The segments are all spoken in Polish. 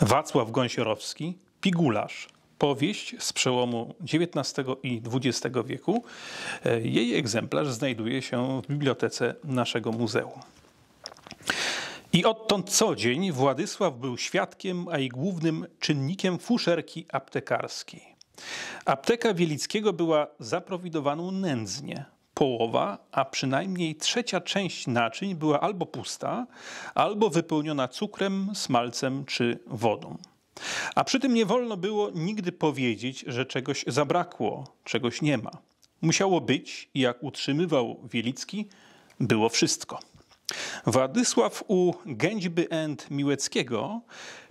Wacław Gąsiorowski, Pigularz. Powieść z przełomu XIX i XX wieku. E, jej egzemplarz znajduje się w bibliotece naszego muzeum. I odtąd co dzień Władysław był świadkiem, a i głównym czynnikiem fuszerki aptekarskiej. Apteka Wielickiego była zaprowidowaną nędznie połowa, a przynajmniej trzecia część naczyń była albo pusta, albo wypełniona cukrem, smalcem czy wodą. A przy tym nie wolno było nigdy powiedzieć, że czegoś zabrakło, czegoś nie ma. Musiało być, jak utrzymywał Wielicki, było wszystko. Władysław u Gęćby and Miłeckiego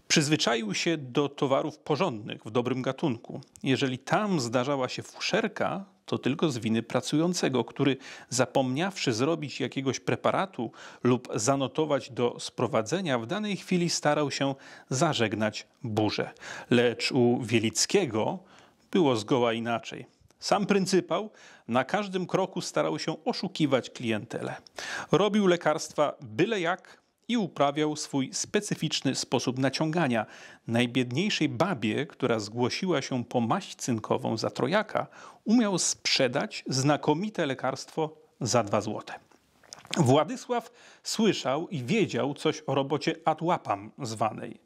przyzwyczaił się do towarów porządnych w dobrym gatunku. Jeżeli tam zdarzała się fuszerka, to tylko z winy pracującego, który zapomniawszy zrobić jakiegoś preparatu lub zanotować do sprowadzenia, w danej chwili starał się zażegnać burzę. Lecz u Wielickiego było zgoła inaczej. Sam pryncypał na każdym kroku starał się oszukiwać klientelę. Robił lekarstwa byle jak, i uprawiał swój specyficzny sposób naciągania. Najbiedniejszej babie, która zgłosiła się po maść cynkową za trojaka, umiał sprzedać znakomite lekarstwo za dwa złote. Władysław słyszał i wiedział coś o robocie Atłapam zwanej.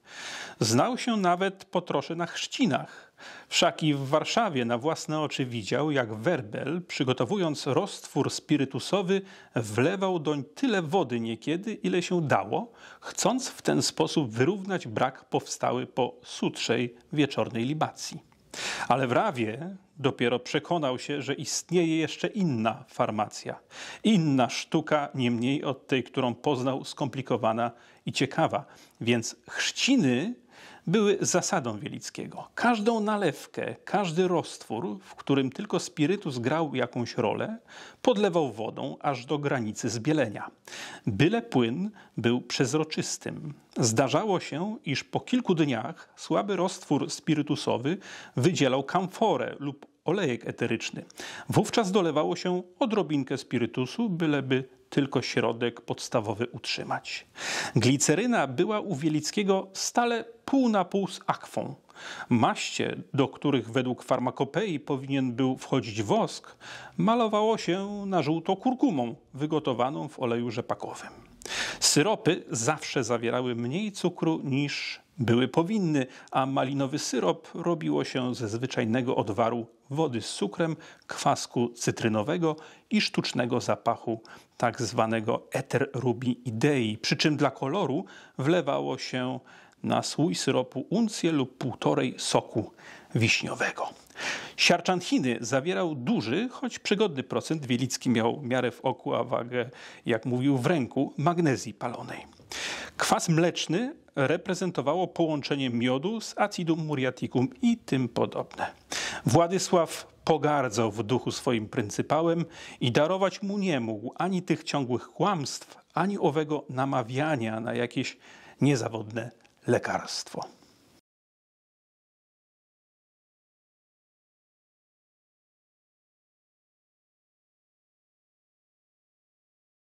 Znał się nawet po trosze na chrzcinach. Wszak i w Warszawie na własne oczy widział, jak Werbel, przygotowując roztwór spirytusowy, wlewał doń tyle wody niekiedy, ile się dało, chcąc w ten sposób wyrównać brak powstały po sutrzej wieczornej libacji. Ale w Rawie dopiero przekonał się, że istnieje jeszcze inna farmacja, inna sztuka, nie mniej od tej, którą poznał, skomplikowana i ciekawa. Więc chrzciny były zasadą Wielickiego. Każdą nalewkę, każdy roztwór, w którym tylko spirytus grał jakąś rolę, podlewał wodą aż do granicy zbielenia. Byle płyn był przezroczystym. Zdarzało się, iż po kilku dniach słaby roztwór spirytusowy wydzielał kamforę lub olejek eteryczny. Wówczas dolewało się odrobinkę spirytusu, byleby tylko środek podstawowy utrzymać. Gliceryna była u Wielickiego stale pół na pół z akwą. Maście, do których według farmakopei powinien był wchodzić wosk, malowało się na żółto kurkumą wygotowaną w oleju rzepakowym. Syropy zawsze zawierały mniej cukru niż były powinny, a malinowy syrop robiło się ze zwyczajnego odwaru wody z cukrem, kwasku cytrynowego i sztucznego zapachu tak zwanego eter rubi idei, przy czym dla koloru wlewało się na słój syropu uncję lub półtorej soku wiśniowego. Siarczan Chiny zawierał duży, choć przygodny procent, Wielicki miał miarę w oku, a wagę, jak mówił, w ręku, magnezji palonej. Kwas mleczny reprezentowało połączenie miodu z acidum muriaticum i tym podobne. Władysław pogardzał w duchu swoim pryncypałem i darować mu nie mógł ani tych ciągłych kłamstw, ani owego namawiania na jakieś niezawodne lekarstwo.